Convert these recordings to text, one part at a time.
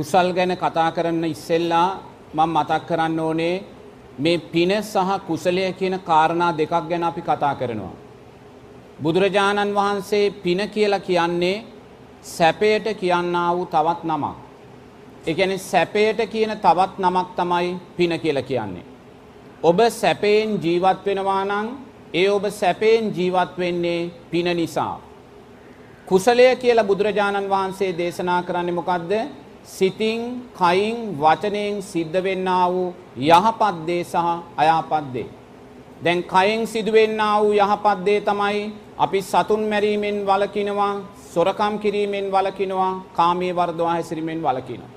කුසල් ගැන කතා කරන්න ඉස්සෙල්ලා මම මතක් කරන්න ඕනේ මේ පින සහ කුසලය කියන කාරණා දෙකක් ගැන අපි කතා කරනවා. බුදුරජාණන් වහන්සේ පින කියලා කියන්නේ සැපයට කියන්නා වූ තවත් නමක්. ඒ කියන්නේ සැපයට කියන තවත් නමක් තමයි පින කියලා කියන්නේ. ඔබ සැපයෙන් ජීවත් වෙනවා නම් ඒ ඔබ සැපයෙන් ජීවත් වෙන්නේ පින නිසා. කුසලය කියලා බුදුරජාණන් වහන්සේ දේශනා කරන්නේ මොකද්ද? සිතින් කයින් වචනයෙන් සිද්ධ වෙන්නා වූ යහපත් දේ සහ අයහපත් දේ. දැන් කයෙන් සිදුවෙන්නා වූ යහපත් දේ තමයි අපි සතුන් මැරීමෙන් වළකිනවා, සොරකම් කිරීමෙන් වළකිනවා, කාමයේ වර්ධවා හැසිරීමෙන් වළකිනවා.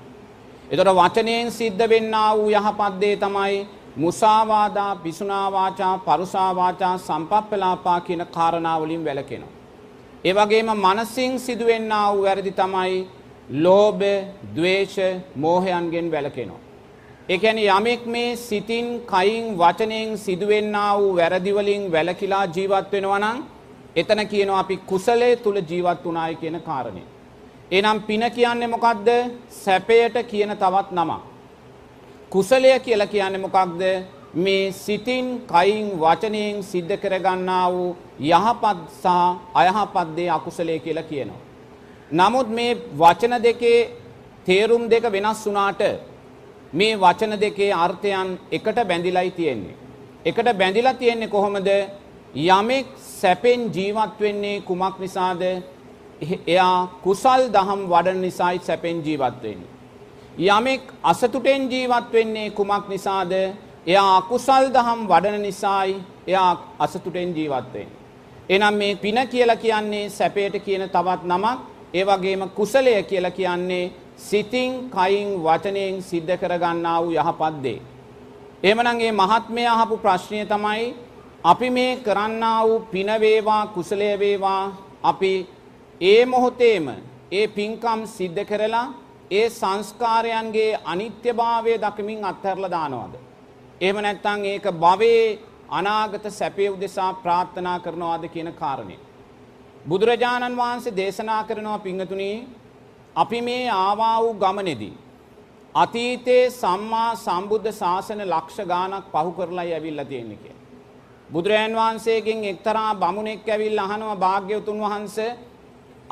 ඒතර වචනයෙන් සිද්ධ වෙන්නා වූ යහපත් දේ තමයි මුසාවාදා, පිසුනා වාචා, පරුසා වාචා, සම්පප්පලාපා කියන කාරණා වලින් වැළකෙනවා. ඒ වගේම මනසින් සිදුවෙන්නා වූ වැරදි තමයි ලෝභ, ద్వේෂ, මෝහයන්ගෙන් වැළකෙනවා. ඒ කියන්නේ යමෙක් මේ සිතින්, කයින්, වචනෙන් සිදුවෙන්නා වූ වැරදි වලින් වැළකීලා ජීවත් වෙනවා නම් එතන කියනවා අපි කුසලයේ තුල ජීවත් වුණායි කියන කාරණය. එනම් පින කියන්නේ මොකක්ද? සැපයට කියන තවත් නමක්. කුසලය කියලා කියන්නේ මොකක්ද? මේ සිතින්, කයින්, වචනෙන් සිද්ධ කරගන්නා වූ යහපත් සහ අයහපත් දේ අකුසලයේ කියලා කියනවා. නමුත් මේ වචන දෙකේ තේරුම් දෙක වෙනස් වුණාට මේ වචන දෙකේ අර්ථයන් එකට බැඳිලයි තියෙන්නේ. එකට බැඳිලා තියෙන්නේ කොහොමද? යමෙක් සැපෙන් ජීවත් වෙන්නේ කුමක් නිසාද? එයා කුසල් දහම් වඩන නිසායි සැපෙන් ජීවත් වෙන්නේ. යමෙක් අසතුටෙන් ජීවත් වෙන්නේ කුමක් නිසාද? එයා අකුසල් දහම් වඩන නිසායි එයා අසතුටෙන් ජීවත් වෙන්නේ. එනම් මේ පින කියලා කියන්නේ සැපයට කියන තවත් නමක්. ඒ වගේම කුසලය කියලා කියන්නේ සිතින් කයින් වචනයෙන් සිද්ධ කරගන්නා වූ යහපත් දේ. එහෙමනම් මේ මහත්මයා අහපු ප්‍රශ්නය තමයි අපි මේ කරන්නා වූ පින වේවා කුසලය වේවා අපි ඒ මොහොතේම ඒ පින්කම් සිද්ධ කරලා ඒ සංස්කාරයන්ගේ අනිත්‍යභාවය දකමින් අත්හැරලා දානවද එහෙම නැත්නම් ඒක භවයේ අනාගත සැපය උදෙසා ප්‍රාර්ථනා කරනවාද කියන කාරණේ බුදුරජාණන් වහන්සේ දේශනා කරනවා පිංහතුනි අපි මේ ආවා වූ ගමනෙදී. අතීතයේ සම්මා සම්බුද්ධ ශාසන ලක්ෂ ගානක් පහු කරලා ඇවිල්ලා තියෙන්නේ කියලා. බුදුරයන් වහන්සේගෙන් එක්තරා බමුණෙක් ඇවිල්ලා අහනවා භාග්‍යවතුන් වහන්සේ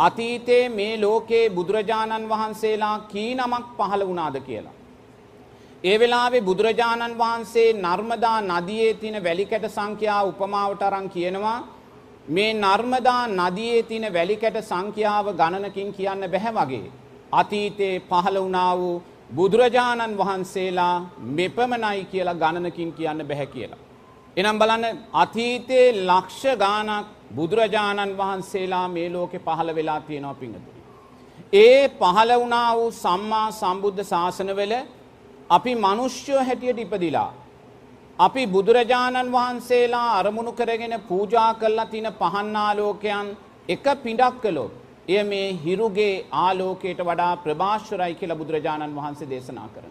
අතීතයේ මේ ලෝකේ බුදුරජාණන් වහන්සේලා කී නමක් පහළ වුණාද කියලා. ඒ වෙලාවේ බුදුරජාණන් වහන්සේ නර්මදා නදියේ තියෙන වැලිකඩ සංඛ්‍යාව උපමාවට අරන් කියනවා මේ නර්මදා නදියේ තියෙන වැලිකැට සංඛ්‍යාව ගණනකින් කියන්න බැහැ වගේ. අතීතයේ පහළ වුණා වූ බුදුරජාණන් වහන්සේලා මෙපමණයි කියලා ගණනකින් කියන්න බැහැ කියලා. එනම් බලන්න අතීතයේ ලක්ෂ ගානක් බුදුරජාණන් වහන්සේලා මේ ලෝකෙ පහළ වෙලා තියෙනවා පිංගතුනි. ඒ පහළ වුණා වූ සම්මා සම්බුද්ධ ශාසනවල අපි මිනිස්සු හැටියට ඉපදිලා අපි බුදුරජාණන් වහන්සේලා අරමුණු කරගෙන පූජා කරලා තින පහන්නාලෝකයන් එක පිඩක් කළොත් එය මේ හිරුගේ ආලෝකයට වඩා ප්‍රභාශ්වරයි කියලා බුදුරජාණන් වහන්සේ දේශනා කරන.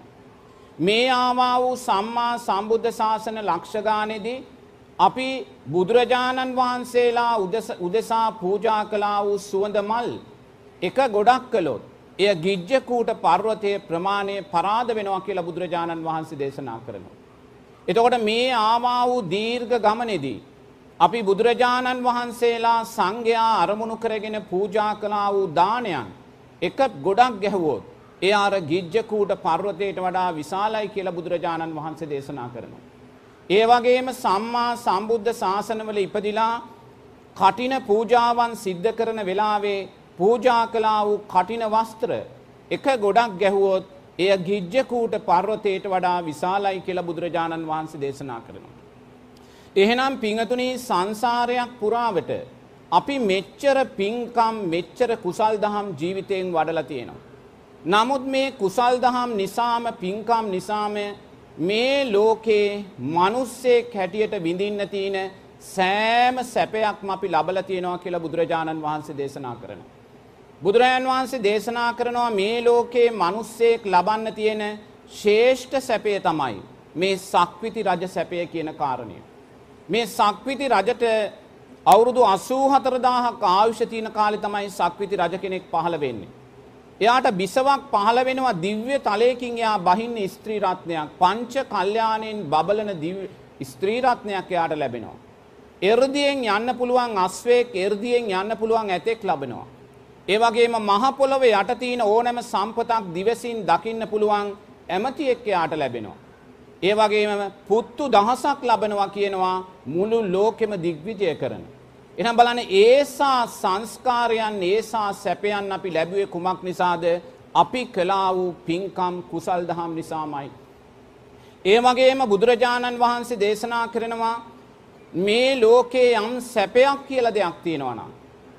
මේ ආවා වූ සම්මා සම්බුද්ධ ශාසන ලක්ෂගානෙදී අපි බුදුරජාණන් වහන්සේලා උදෙසා පූජා කලා වූ සුවඳ මල් එක ගොඩක් කළොත් එය ගිජ්ජකූට පර්වතය ප්‍රමාණය පරාද වෙනවා කියලා බුදුරජාණන් වහන්සේ දේශනා කරනවා. එතකොට මේ ආවා වූ දීර්ඝ ගමනේදී අපි බුදුරජාණන් වහන්සේලා සංඝයා අරමුණු කරගෙන පූජා කළා වූ දානයන් එක ගොඩක් ගැහුවොත් ඒ අර ගිජ්ජ කූට පර්වතයට වඩා විශාලයි කියලා බුදුරජාණන් වහන්සේ දේශනා කරනවා. ඒ වගේම සම්මා සම්බුද්ධ ශාසනවල ඉපදිලා කටින පූජාවන් සිද්ධ කරන වෙලාවේ පූජා කළා වූ කටින වස්ත්‍ර එක ගොඩක් ගැහුවොත් එය ගිජ්ජකූට පර්වතයට වඩා විශාලයි කියලා බුදුරජාණන් වහන්සේ දේශනා කරනවා. එහෙනම් පිංහතුනි සංසාරයක් පුරාවට අපි මෙච්චර පින්කම් මෙච්චර කුසල් දහම් ජීවිතයෙන් වඩලා තියෙනවා. නමුත් මේ කුසල් දහම් නිසාම පින්කම් නිසාම මේ ලෝකේ මිනිස්සෙක් හැටියට විඳින්න තියෙන සෑම සැපයක්ම අපි ලබලා තියෙනවා කියලා බුදුරජාණන් වහන්සේ දේශනා කරනවා. බුදුරජාන් වහන්සේ දේශනා කරනවා මේ ලෝකේ මිනිස්සෙක් ලබන්න තියෙන ශ්‍රේෂ්ඨ සැපය තමයි මේ සක්විති රජ සැපය කියන කාරණය. මේ සක්විති රජට අවුරුදු 84000ක් ආයුෂ තියෙන කාලේ තමයි සක්විති රජ කෙනෙක් පහළ වෙන්නේ. එයාට බිසවක් පහළ වෙනවා දිව්‍ය තලයකින් එයා බහින්න ස්ත්‍රී රත්නයක් පංච කල්යාණයෙන් බබලන දිව්‍ය ස්ත්‍රී රත්නයක් එයාට ලැබෙනවා. එර්දියෙන් යන්න පුළුවන් අස්වේක් එර්දියෙන් යන්න පුළුවන් ඇතෙක් ලැබෙනවා. ඒ වගේම මහ පොළවේ යට තියෙන ඕනෑම සම්පතක් දිවසින් දකින්න පුළුවන් ඇමති එක්කයාට ලැබෙනවා. ඒ වගේම පුත්තු දහසක් ලබනවා කියනවා මුළු ලෝකෙම දිග්විජය කරන. එහෙනම් බලන්න ඒසා සංස්කාරයන් ඒසා සැපයන් අපි ලැබුවේ කුමක් නිසාද? අපි කළා වූ පින්කම් කුසල් දහම් නිසාමයි. ඒ වගේම බුදුරජාණන් වහන්සේ දේශනා කරනවා මේ ලෝකේ යම් සැපයක් කියලා දෙයක් තියෙනවා නම්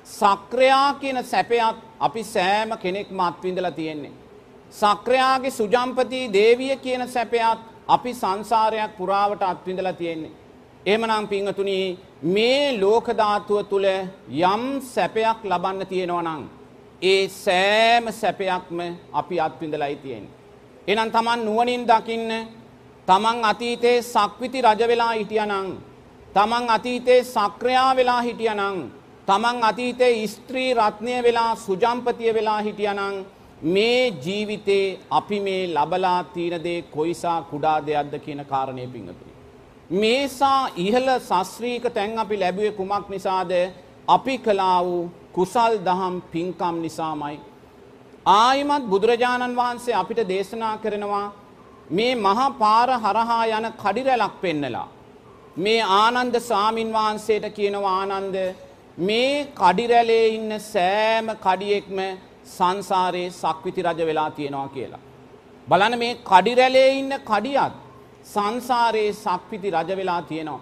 සක්‍රයා කියන සැපයත් අපි සෑම කෙනෙක්ම අත්විඳලා තියෙන්නේ. සක්‍රයාගේ සුජම්පති දේවිය කියන සැපයත් අපි සංසාරයක් පුරාවට අත්විඳලා තියෙන්නේ. එහෙමනම් පින්වතුනි මේ ලෝක ධාතුව තුල යම් සැපයක් ලබන්න තියෙනවා නම් ඒ සෑම සැපයක්ම අපි අත්විඳලායි තියෙන්නේ. එහෙනම් Taman නුවණින් දකින්න Taman අතීතේ සක්විති රජ වෙලා හිටියානම් Taman අතීතේ සක්‍රයා වෙලා හිටියානම් තමන් අතීතයේ ස්ත්‍රී රත්නය වෙලා සුජම්පතිය වෙලා හිටියනං මේ ජීවිතේ අපි මේ ලබලා තීනදේ කොයිසා කුඩා දෙයක්ද කියන කාරණය පිංහතුරි. මේසා ඉහළ සස්්‍රීක තැන් අපි ලැබුවේ කුමක් නිසාද අපි කලා වූ කුසල් දහම් පින්කම් නිසාමයි. ආයිමත් බුදුරජාණන් වහන්සේ අපිට දේශනා කරනවා මේ මහා පාර හරහා යන කඩිරැලක් පෙන්නලා. මේ ආනන්ද සාමීන් වහන්සේට කියනවා ආනන්ද මේ කඩි රැළේ ඉන්න සෑම කඩියෙක්ම සංසාරේ සක්විති රජ වෙලා තියෙනවා කියලා. බලන්න මේ කඩි රැළේ ඉන්න කඩියත් සංසාරේ සක්විති රජ වෙලා තියෙනවා.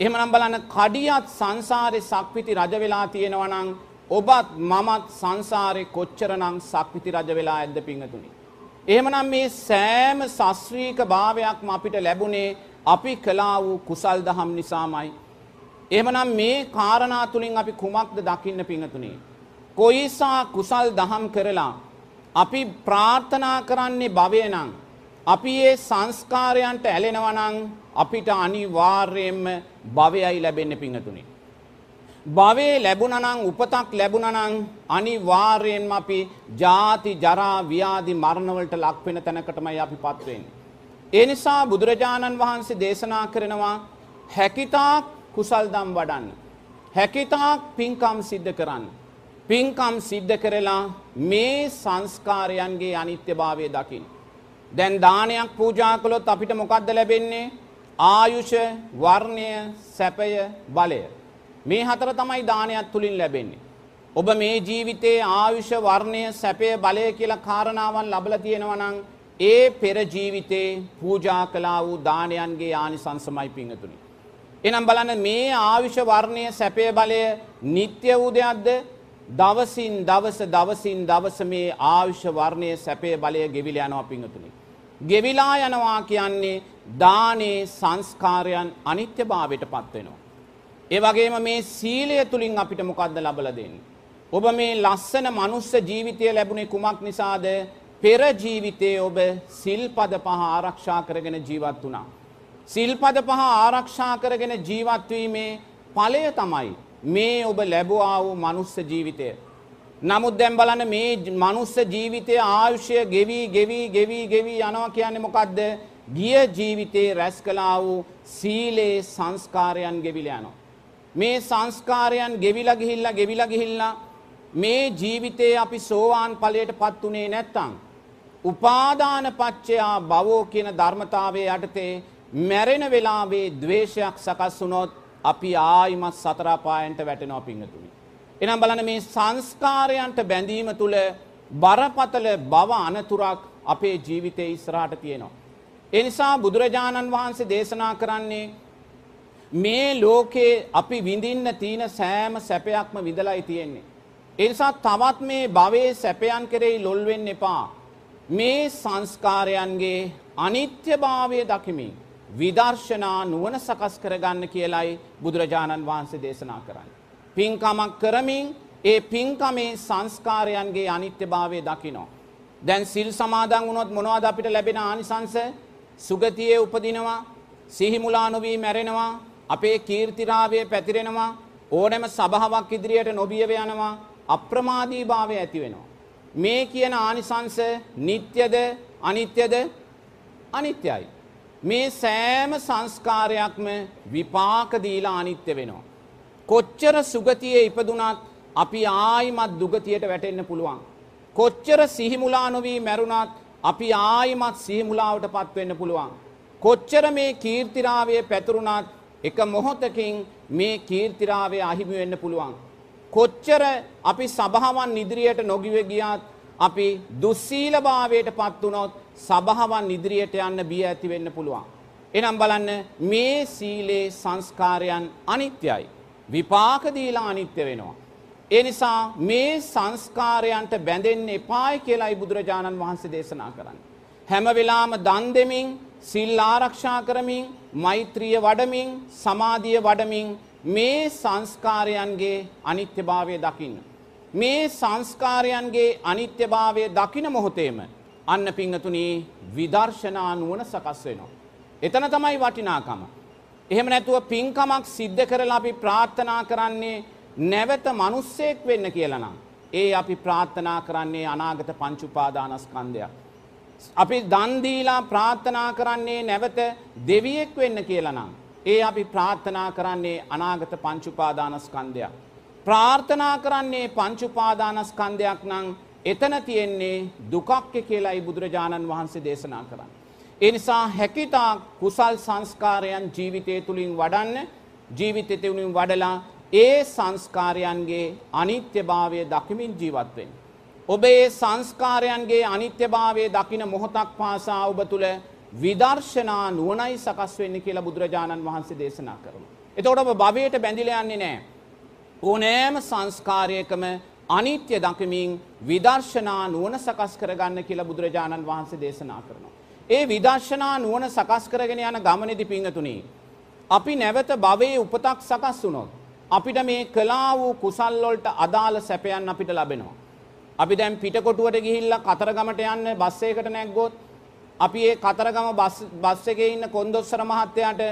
එහෙමනම් බලන්න කඩියත් සංසාරේ සක්විති රජ වෙලා තියෙනවා නම් ඔබත් මමත් සංසාරේ කොච්චරනම් සක්විති රජ වෙලා ඇද්ද පිංගතුනි. එහෙමනම් මේ සෑම සස්ත්‍රීක භාවයක්ම අපිට ලැබුණේ අපි කළා වූ කුසල් දහම් නිසාමයි. එහෙමනම් මේ කාරණා තුලින් අපි කුමක්ද දකින්න පිඟතුනේ? කොයිසා කුසල් දහම් කරලා අපි ප්‍රාර්ථනා කරන්නේ භවය නම් අපි ඒ සංස්කාරයන්ට ඇලෙනවා නම් අපිට අනිවාර්යයෙන්ම භවයයි ලැබෙන්නේ පිඟතුනේ. භවයේ ලැබුණා නම් උපතක් ලැබුණා නම් අනිවාර්යයෙන්ම අපි ජාති ජරා ව්‍යාධි මරණ වලට ලක් වෙන තැනකටමයි අපිපත් වෙන්නේ. ඒ නිසා බුදුරජාණන් වහන්සේ දේශනා කරනවා හැකිතාක් කුසල් දම් වඩන්න. හැකිතාක් පින්කම් සිද්ධ කරන්න. පින්කම් සිද්ධ කරලා මේ සංස්කාරයන්ගේ අනිත්‍යභාවය දකිින්. දැන් දානයක් පූජා කළොත් අපිට මොකක්ද ලැබෙන්නේ ආයුෂ වර්ණය සැපය බලය. මේ හතර තමයි දානයක් තුළින් ලැබෙන්නේ. ඔබ මේ ජීවිතයේ ආයුෂ වර්ණය සැපය බලය කියලා කාරණාවන් ලබල තියෙනවනං ඒ පෙර ජීවිතේ පූජා කලා වූ දානයන්ගේ ආනි සංසමයි පිංහතුනි. එහෙනම් බලන්න මේ ආවිෂ වර්ණය සැපේ බලය නিত্য වූ දෙයක්ද? දවසින් දවස දවසින් දවස මේ ආවිෂ වර්ණය සැපේ බලය ගෙවිලා යනවා පිංගුතුනි. ගෙවිලා යනවා කියන්නේ දානේ සංස්කාරයන් අනිත්‍යභාවයටපත් වෙනවා. ඒ වගේම මේ සීලය තුලින් අපිට මොකද්ද ලබලා දෙන්නේ? ඔබ මේ ලස්සන මනුස්ස ජීවිතය ලැබුණේ කුමක් නිසාද? පෙර ජීවිතයේ ඔබ සිල්පද පහ ආරක්ෂා කරගෙන ජීවත් වුණා. සිල්පද පහ ආරක්ෂා කරගෙන ජීවත්වීමේ ඵලය තමයි මේ ඔබ ලැබුවා වූ මනුස්ස ජීවිතය. නමුත් දැන් බලන්න මේ මනුස්ස ජීවිතයේ ආයුෂය ගෙවි ගෙවි ගෙවි ගෙවි යනවා කියන්නේ මොකද්ද? ගිය ජීවිතේ රැස් කළා වූ සීලේ සංස්කාරයන් ගෙවිලා යනවා. මේ සංස්කාරයන් ගෙවිලා ගිහිල්ලා ගෙවිලා ගිහිල්ලා මේ ජීවිතේ අපි සෝවාන් ඵලයටපත් උනේ නැත්නම් උපාදාන පච්චයා භවෝ කියන ධර්මතාවයේ යටතේ මැරෙන වෙලාවේ ද්වේෂයක් සකස් වුණොත් අපි ආයිමත් සතර පායන්ට වැටෙනවා පිංගතුනි. එනම් බලන්න මේ සංස්කාරයන්ට බැඳීම තුල බරපතල බව අනතුරක් අපේ ජීවිතයේ ඉස්සරහට තියෙනවා. ඒ නිසා බුදුරජාණන් වහන්සේ දේශනා කරන්නේ මේ ලෝකේ අපි විඳින්න තියෙන සෑම සැපයක්ම විඳලායි තියෙන්නේ. ඒ නිසා තවත් මේ භවයේ සැපයන් කෙරෙහි ලොල් වෙන්න එපා. මේ සංස්කාරයන්ගේ අනිත්‍යභාවය දකිමින් විදර්ශනා නුවන සකස් කරගන්න කියලයි බුදුරජාණන් වහන්සේ දේශනා කරන්න. පින්කමක් කරමින් ඒ පින්කමේ සංස්කාරයන්ගේ අනිත්‍ය භාවය දකිනෝ. දැන් සිල් සමාදන් වුණොත් මොනවද අපිට ලැබෙන ආනිසංස සුගතියේ උපදිනවා සිහිමුලා නොවී මැරෙනවා අපේ කීර්තිරාවය පැතිරෙනවා ඕනෑම සභාවක් ඉදිරියට නොබියව යනවා අප්‍රමාදී භාවය ඇති වෙනවා මේ කියන ආනිසංස නিত্যද අනිත්‍යද අනිත්‍යයි මේ සෑම සංස්කාරයක්ම විපාක දීලා අනිත්‍ය වෙනවා. කොච්චර සුගතියේ ඉපදුනත් අපි ආයිමත් දුගතියට වැටෙන්න පුළුවන්. කොච්චර සිහිමුලා නොවී මැරුණත් අපි ආයිමත් සිහිමුලාවට පත්වෙන්න පුළුවන්. කොච්චර මේ කීර්තිරාවය පැතුරුණත් එක මොහොතකින් මේ කීර්තිරාවය අහිමි වෙන්න පුළුවන්. කොච්චර අපි සභාවන් ඉදිරියට නොගිව ගියත් අපි දුස්සීලභාවයට පත් වුණොත් සබහවන් ඉදිරියට යන්න බිය ඇති වෙන්න පුළුවන්. එනම් බලන්න මේ සීලේ සංස්කාරයන් අනිත්‍යයි. විපාක දීලා අනිත්‍ය වෙනවා. ඒ නිසා මේ සංස්කාරයන්ට බැඳෙන්න එපායි කියලායි බුදුරජාණන් වහන්සේ දේශනා කරන්නේ. හැම වෙලාවම දන් දෙමින්, සිල් ආරක්ෂා කරමින්, මෛත්‍රිය වඩමින්, සමාධිය වඩමින් මේ සංස්කාරයන්ගේ අනිත්‍යභාවය දකින්න. මේ සංස්කාරයන්ගේ අනිත්‍යභාවය දකින මොහොතේම අන්න පිංහතුනී විදර්ශනානුවන සකස් වෙනවා. එතන තමයි වටිනාකම. එහෙම නැතුව පින්කමක් සිද්ධ කරලා අපි ප්‍රාර්ථනා කරන්නේ නැවත මනුස්සයෙක් වෙන්න කියලනම්. ඒ අපි ප්‍රාර්ථනා කරන්නේ අනාගත පංචුපාදානස්කන්දයක්. අපි දන්දීලා ප්‍රාර්ථනා කරන්නේ නැවත දෙවියෙක් වෙන්න කියලනම්. ඒ අපි ප්‍රාර්ථනා කරන්නේ අනාගත පංචුපාදානස්කන්දයක්. ප්‍රාර්ථනා කරන්නේ පංචුපාදානස්කන්දයක් නං එතන තියෙන්නේ දුකක්ක කියලායි බුදුරජාණන් වහන්සේ දේශනා කරන්න. එනිසා හැකිතා කුසල් සංස්කාරයන් ජීවිතය තුළින් වඩන්න ජීවිතය තුළින් වඩලා ඒ සංස්කාරයන්ගේ අනිත්‍යභාවය දකිමින් ජීවත්වෙන්. ඔබ ඒ සංස්කාරයන්ගේ අනිත්‍යභාවය දකින මොහොතක් පාසා ඔබ තුළ විදර්ශනා නුවනයි සකස් වෙන්න කියලා බුදුරජාණන් වහන්සේ දේශනා කරන. එතකොට ඔබ භවයට බැඳිල යන්නේ නෑ. ඕනෑම සංස්කාරයකම අනිත්‍ය දකිමින් විදර්ශනා නුවණ සකස් කරගන්න කියලා බුදුරජාණන් වහන්සේ දේශනා කරනවා. ඒ විදර්ශනා නුවණ සකස් කරගෙන යන ගමනේදී පිංගතුනි අපි නැවත භවයේ උපතක් සකස් වුණොත් අපිට මේ කලා වූ කුසල් වලට අදාළ සැපයන් අපිට ලැබෙනවා. අපි දැන් පිටකොටුවට ගිහිල්ලා කතරගමට යන්න බස් එකකට නැග්ගොත් අපි ඒ කතරගම බස් එකේ ඉන්න කොන්දොස්සර මහත්තයාට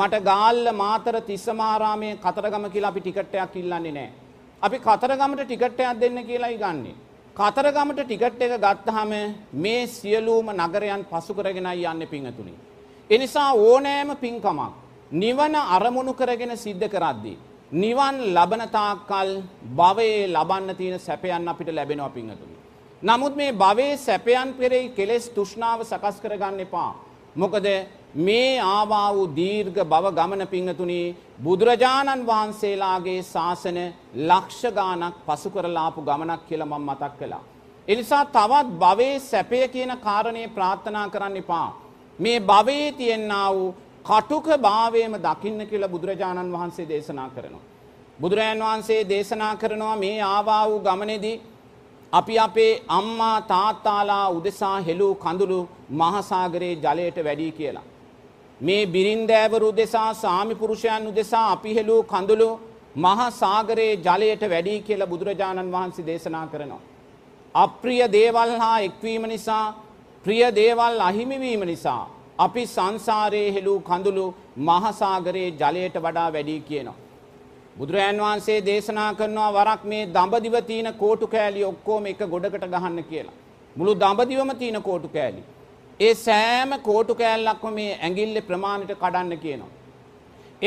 මට ගාල්ල මාතර තිස්සමහාරාමේ කතරගම කියලා අපි ටිකට් එකක් ඉල්ලන්නේ නැහැ. අපි කතරගමට ටිකට් එකක් දෙන්න කියලායි ගන්නෙ. කතරගමට ටිකට් එක ගත්තාම මේ සියලුම නගරයන් පසු කරගෙනයි යන්නේ පිංගතුනි. ඒ නිසා ඕනෑම පිංකමක් නිවන අරමුණු කරගෙන සිද්ධ කරද්දී නිවන් ලබන තාක්කල් භවයේ ලබන්න තියෙන සැපයන් අපිට ලැබෙනවා පිංගතුනි. නමුත් මේ භවයේ සැපයන් පෙරෙහි කෙලෙස් තෘෂ්ණාව සකස් කරගන්න එපා. මොකද මේ ආවා වූ දීර්ඝ බව ගමන පිංහතුනී බුදුරජාණන් වහන්සේලාගේ ශාසන ලක්ෂ ගානක් පසු කරලාපු ගමනක් කියලා මම මතක් කළා. එනිසා තවත් භවයේ සැපය කියන කාරණේ ප්‍රාර්ථනා කරන්න එපා. මේ භවයේ තියෙනා වූ කටුක භාවයම දකින්න කියලා බුදුරජාණන් වහන්සේ දේශනා කරනවා. බුදුරජාණන් වහන්සේ දේශනා කරනවා මේ ආවා වූ ගමනේදී අපි අපේ අම්මා තාත්තාලා උදෙසා හෙළූ කඳුළු මහසාගරයේ ජලයට වැඩි කියලා. මේ බිරින්දෑවරු දෙසා සාමිපුරුෂයන් උදෙසා අපිහෙලූ කඳුළු මහා සාගරයේ ජලයට වැඩි කියලා බුදුරජාණන් වහන්සේ දේශනා කරනවා. අප්‍රිය දේවල් හා එක්වීම නිසා ප්‍රිය දේවල් අහිමිවීම නිසා අපි සංසාරයේ හෙළූ කඳුළු මහසාගරයේ ජලයට වඩා වැඩි කියනවා. බුදුරජාන් වහන්සේ දේශනා කරනවා වරක් මේ දඹදිව තියෙන කෝටු කෑලි ඔක්කොම එක ගොඩකට ගහන්න කියලා. මුළු දඹදිවම තියෙන කෝටු කෑලි ඒ සෑම කෝටු කෑල්ලක්ම මේ ඇඟිල්ලේ ප්‍රමාණයට කඩන්න කියනවා.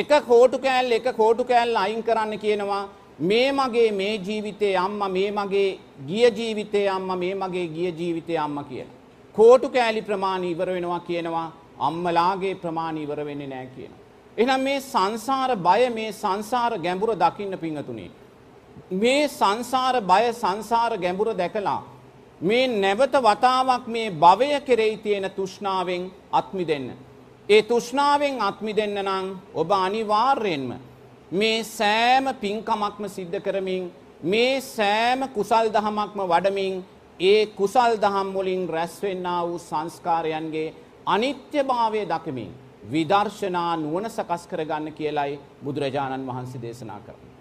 එක කෝටු කෑල්ල එක කෝටු කෑල්ල අයින් කරන්න කියනවා. මේ මගේ මේ ජීවිතේ අම්මා මේ මගේ ගිය ජීවිතේ අම්මා මේ මගේ ගිය ජීවිතේ අම්මා කියලා. කෝටු කෑලි ප්‍රමාණය ඉවර වෙනවා කියනවා. අම්මලාගේ ප්‍රමාණය ඉවර වෙන්නේ නැහැ කියනවා. එහෙනම් මේ සංසාර බය මේ සංසාර ගැඹුර දකින්න පිංගතුනේ. මේ සංසාර බය සංසාර ගැඹුර දැකලා මේ නැවත වතාවක් මේ භවය කෙරෙහි තියෙන තෘෂ්ණාවෙන් අත්මිදෙන්න. ඒ තෘෂ්ණාවෙන් අත්මිදෙන්න නම් ඔබ අනිවාර්යෙන්ම මේ සෑම පින්කමක්ම සිද්ධ කරමින් මේ සෑම කුසල් දහමක්ම වඩමින් ඒ කුසල් දහම් වලින් රැස්වෙන්නා වූ සංස්කාරයන්ගේ අනිත්‍යභාවය දකිමින් විදර්ශනා නුවණ සකස් කරගන්න කියලයි බුදුරජාණන් වහන්සේ දේශනා කරන්නේ.